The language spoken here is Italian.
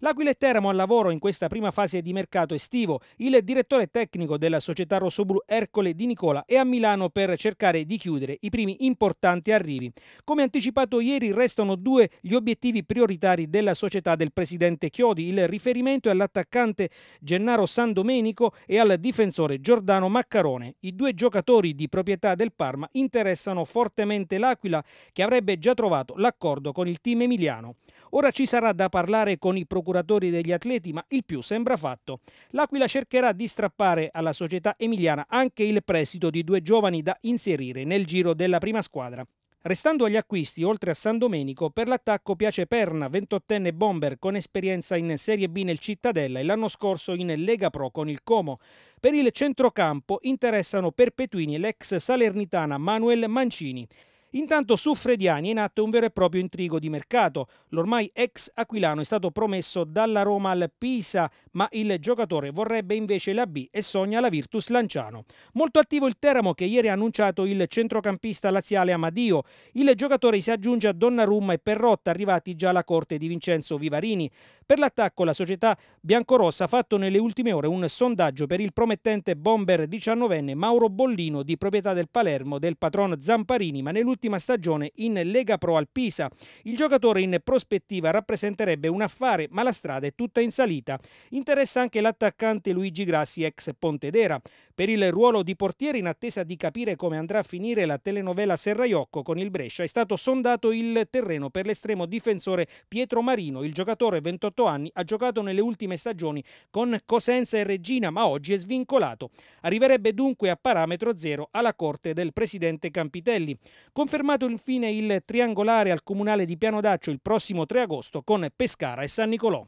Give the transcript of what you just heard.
L'Aquila e Teramo al lavoro in questa prima fase di mercato estivo. Il direttore tecnico della società Rossoblu Ercole Di Nicola è a Milano per cercare di chiudere i primi importanti arrivi. Come anticipato ieri restano due gli obiettivi prioritari della società del presidente Chiodi. Il riferimento è all'attaccante Gennaro Sandomenico e al difensore Giordano Maccarone. I due giocatori di proprietà del Parma interessano fortemente l'Aquila che avrebbe già trovato l'accordo con il team emiliano. Ora ci sarà da parlare con i procuratori procuratori degli atleti, ma il più sembra fatto. L'Aquila cercherà di strappare alla società emiliana anche il prestito di due giovani da inserire nel giro della prima squadra. Restando agli acquisti, oltre a San Domenico, per l'attacco piace Perna, 28enne bomber con esperienza in Serie B nel Cittadella e l'anno scorso in Lega Pro con il Como. Per il centrocampo interessano Perpetuini e l'ex salernitana Manuel Mancini. Intanto su Frediani è in atto un vero e proprio intrigo di mercato. L'ormai ex aquilano è stato promesso dalla Roma al Pisa, ma il giocatore vorrebbe invece la B e sogna la Virtus Lanciano. Molto attivo il Teramo che ieri ha annunciato il centrocampista laziale Amadio. Il giocatore si aggiunge a Donnarumma e Perrotta arrivati già alla corte di Vincenzo Vivarini. Per l'attacco la società biancorossa ha fatto nelle ultime ore un sondaggio per il promettente bomber 19enne Mauro Bollino di proprietà del Palermo del patron Zamparini, ma nell'ultimo nell'ultima stagione in Lega Pro al Pisa. Il giocatore in prospettiva rappresenterebbe un affare, ma la strada è tutta in salita. Interessa anche l'attaccante Luigi Grassi, ex Pontedera. Per il ruolo di portiere, in attesa di capire come andrà a finire la telenovela Serraiocco con il Brescia, è stato sondato il terreno per l'estremo difensore Pietro Marino. Il giocatore, 28 anni, ha giocato nelle ultime stagioni con Cosenza e Regina, ma oggi è svincolato. Arriverebbe dunque a parametro zero alla corte del presidente Campitelli. Con Confermato infine il triangolare al comunale di Piano d'Accio il prossimo 3 agosto con Pescara e San Nicolò.